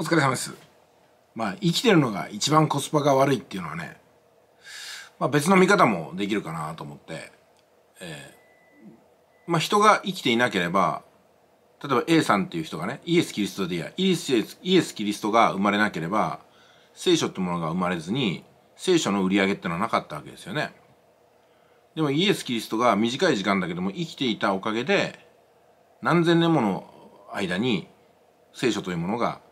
お疲れ様です。まあ、生きてるのが一番コスパが悪いっていうのはね、まあ別の見方もできるかなと思って、えー、まあ人が生きていなければ、例えば A さんっていう人がね、イエス・キリストでいや、イエス・イエスキリストが生まれなければ、聖書ってものが生まれずに、聖書の売り上げってのはなかったわけですよね。でもイエス・キリストが短い時間だけども生きていたおかげで、何千年もの間に聖書というものが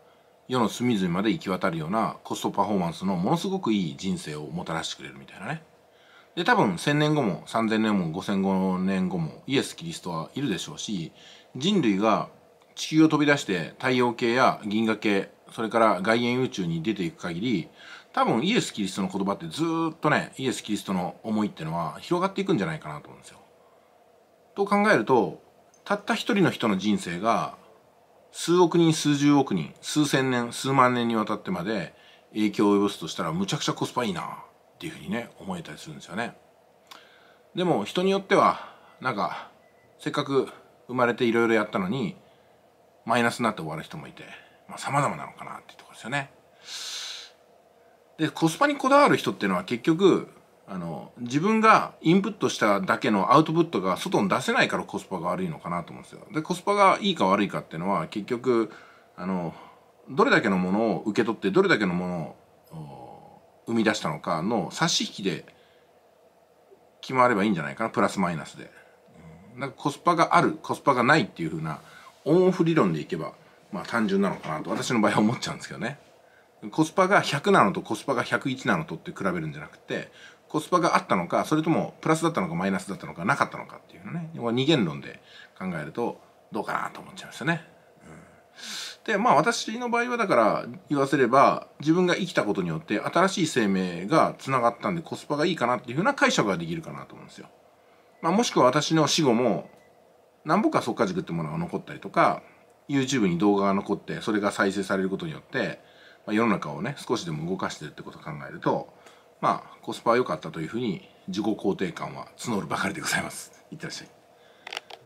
世の隅々まで行き渡るようなコストパフォーマンスのものすごくいい人生をもたらしてくれるみたいなね。で、多分1000年後も3000年も5000年後もイエス・キリストはいるでしょうし、人類が地球を飛び出して太陽系や銀河系、それから外縁宇宙に出ていく限り、多分イエス・キリストの言葉ってずっとね、イエス・キリストの思いってのは広がっていくんじゃないかなと思うんですよ。と考えると、たった一人の人の人生が数億人数十億人数千年数万年にわたってまで影響を及ぼすとしたらむちゃくちゃコスパいいなっていうふうにね思えたりするんですよねでも人によってはなんかせっかく生まれていろいろやったのにマイナスになって終わる人もいてまあ様々なのかなっていうところですよねでコスパにこだわる人っていうのは結局あの自分がインプットしただけのアウトプットが外に出せないからコスパが悪いのかなと思うんですよ。でコスパがいいか悪いかっていうのは結局あのどれだけのものを受け取ってどれだけのものを生み出したのかの差し引きで決まればいいんじゃないかなプラスマイナスで。なんかコスパがあるコスパがないっていうふうなオンオフ理論でいけば、まあ、単純なのかなと私の場合は思っちゃうんですけどね。コスパが100なのとコスパが101なのとって比べるんじゃなくてコスパがあったのかそれともプラスだったのかマイナスだったのかなかったのかっていうのね二元論で考えるとどうかなと思っちゃいましたね。でまあ私の場合はだから言わせれば自分が生きたことによって新しい生命がつながったんでコスパがいいかなっていうふうな解釈ができるかなと思うんですよ。まあ、もしくは私の死後も何ぼか即価軸ってものが残ったりとか YouTube に動画が残ってそれが再生されることによって、まあ、世の中をね少しでも動かしてるってことを考えるとまあコスパは良かったというふうに自己肯定感は募るばかりでございますいってらっしゃい